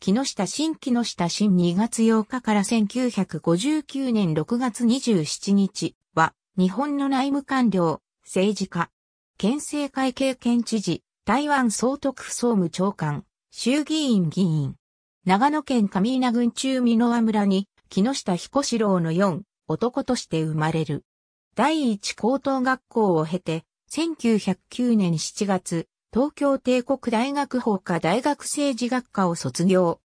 木下新木下新2月8日から1959年6月27日は、日本の内務官僚、政治家、県政会経験知事、台湾総督府総務長官、衆議院議員。長野県上稲郡中美濃村に、木下彦四郎の4、男として生まれる。第一高等学校を経て、1909年7月、東京帝国大学法科大学政治学科を卒業。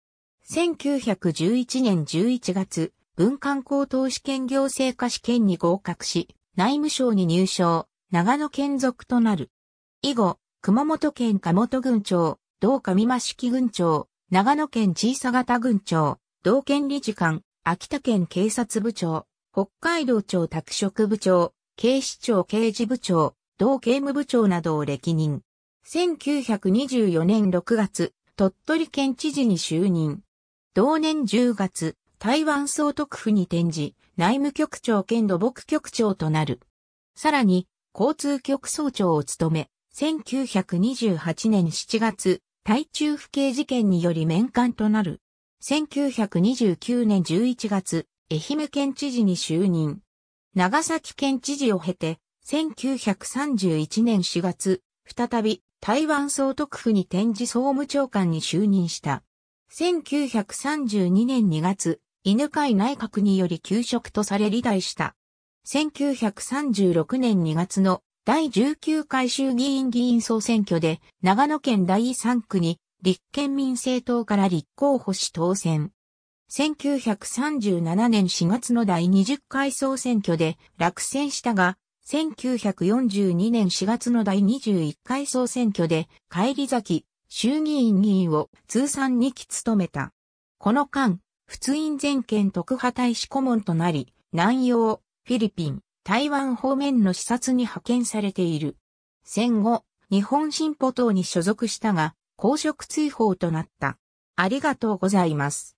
1911年11月、文官高等試験行政科試験に合格し、内務省に入省、長野県属となる。以後、熊本県加本郡長、同上間式郡長、長野県小佐型郡長、同県理事官、秋田県警察部長、北海道庁拓殖部長、警視庁刑事部長、同刑務部長などを歴任。1924年6月、鳥取県知事に就任。同年10月、台湾総督府に転じ、内務局長兼土木局長となる。さらに、交通局総長を務め、1928年7月、台中府警事件により面官となる。1929年11月、愛媛県知事に就任。長崎県知事を経て、1931年4月、再び台湾総督府に展示総務長官に就任した。1932年2月、犬飼内閣により休職とされ離退した。1936年2月の第19回衆議院議員総選挙で長野県第3区に立憲民政党から立候補し当選。1937年4月の第20回総選挙で落選したが1942年4月の第21回総選挙で、帰り咲き、衆議院議員を通算2期務めた。この間、仏印全権特派大使顧問となり、南洋、フィリピン、台湾方面の視察に派遣されている。戦後、日本進歩党に所属したが、公職追放となった。ありがとうございます。